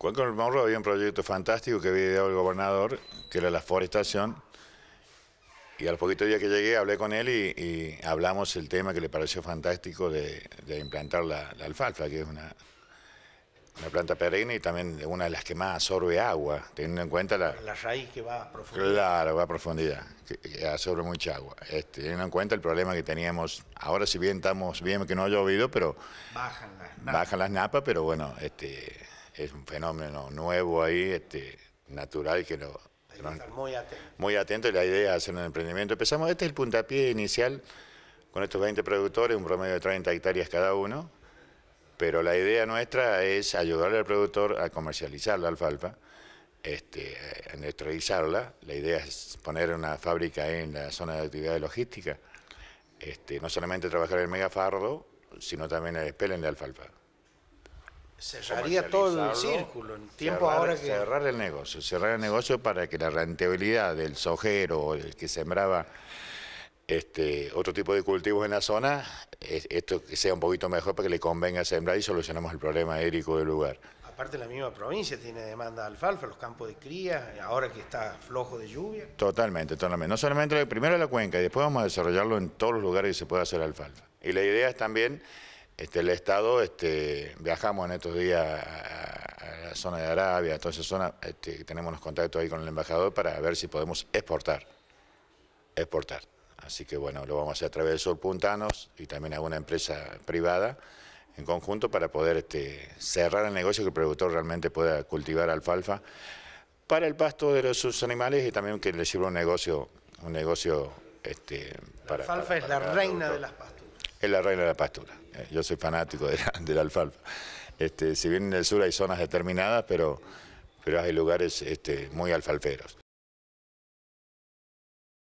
Cuenca el Morro había un proyecto fantástico que había ideado el gobernador, que era la forestación. Y al poquito día que llegué hablé con él y, hablamos el tema que le pareció fantástico de, implantar la, alfalfa, que es una, una planta perenne y también una de las que más absorbe agua, teniendo en cuenta la... La raíz que va a profundidad. Claro, va a profundidad, que, absorbe mucha agua. Este, teniendo en cuenta el problema que teníamos, ahora si bien estamos bien que no ha llovido, pero... Bajan las napas. Bajan las napas, pero bueno, este es un fenómeno nuevo ahí, este, natural, que lo... muy atento. Muy y la idea es hacer un emprendimiento. Empezamos, este es el puntapié inicial con estos 20 productores, un promedio de 30 hectáreas cada uno, pero la idea nuestra es ayudarle al productor a comercializar la alfalfa, este, a industrializarla. La idea es poner una fábrica en la zona de actividad de logística. Este, no solamente trabajar el megafardo, sino también el espelen de alfalfa cerraría todo el círculo en tiempo ahora que... Cerrar el negocio, cerrar el negocio para que la rentabilidad del sojero o el que sembraba este, otro tipo de cultivos en la zona, esto sea un poquito mejor para que le convenga sembrar y solucionamos el problema hídrico del lugar. Aparte la misma provincia tiene demanda de alfalfa, los campos de cría, ahora que está flojo de lluvia. Totalmente, totalmente. No solamente primero la cuenca, y después vamos a desarrollarlo en todos los lugares que se pueda hacer alfalfa. Y la idea es también este, el Estado, este, viajamos en estos días a, la zona de Arabia, a toda zona, este, tenemos unos contactos ahí con el embajador para ver si podemos exportar, exportar. Así que bueno, lo vamos a hacer a través de Sur Puntanos y también a una empresa privada en conjunto para poder este, cerrar el negocio que el productor realmente pueda cultivar alfalfa para el pasto de los, sus animales y también que le sirva un negocio, un negocio este, para... La alfalfa es la reina de las pastas es la reina de la pastura. Eh, yo soy fanático de la, alfalfa. Este, si bien en el sur hay zonas determinadas, pero, pero hay lugares este, muy alfalferos.